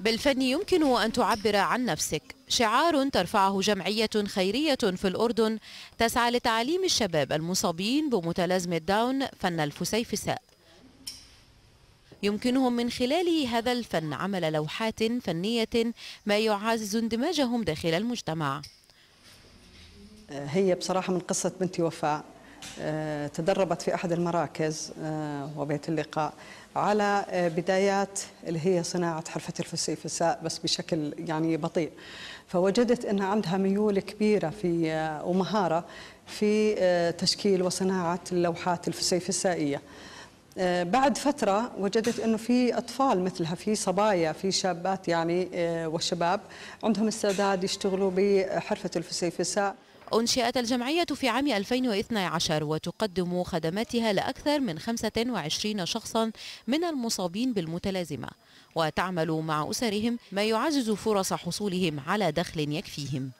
بالفن يمكن أن تعبر عن نفسك شعار ترفعه جمعية خيرية في الأردن تسعى لتعليم الشباب المصابين بمتلازمة داون فن الفسيفساء يمكنهم من خلال هذا الفن عمل لوحات فنية ما يعزز اندماجهم داخل المجتمع آه، هي بصراحة من قصة بنتي وفاء آه، تدربت في أحد المراكز آه، وبيت اللقاء على آه، بدايات اللي هي صناعة حرفة الفسيفساء بس بشكل يعني بطيء فوجدت أنها عندها ميول كبيرة في ومهارة في تشكيل وصناعة اللوحات الفسيفسائية بعد فترة وجدت أنه في أطفال مثلها في صبايا في شابات يعني وشباب عندهم استعداد يشتغلوا بحرفة الفسيفساء أنشئت الجمعية في عام 2012 وتقدم خدماتها لأكثر من 25 شخصا من المصابين بالمتلازمة وتعمل مع أسرهم ما يعزز فرص حصولهم على دخل يكفيهم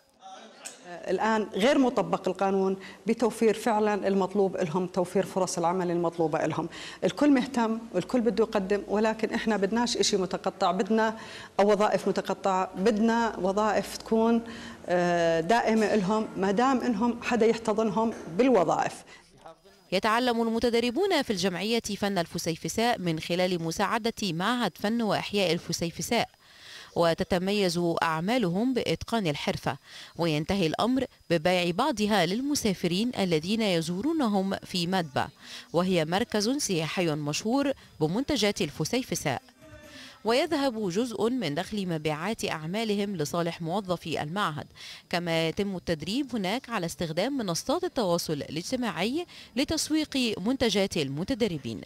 آه، الآن غير مطبق القانون بتوفير فعلا المطلوب لهم توفير فرص العمل المطلوبة لهم الكل مهتم والكل بده يقدم ولكن إحنا بدناش إشي متقطع بدنا أو وظائف متقطعة بدنا وظائف تكون آه، دائمة لهم ما دام إنهم حدا يحتضنهم بالوظائف يتعلم المتدربون في الجمعية فن الفسيفساء من خلال مساعدة معهد فن وإحياء الفسيفساء وتتميز أعمالهم بإتقان الحرفة وينتهي الأمر ببيع بعضها للمسافرين الذين يزورونهم في مدبة وهي مركز سياحي مشهور بمنتجات الفسيفساء ويذهب جزء من دخل مبيعات أعمالهم لصالح موظفي المعهد كما يتم التدريب هناك على استخدام منصات التواصل الاجتماعي لتسويق منتجات المتدربين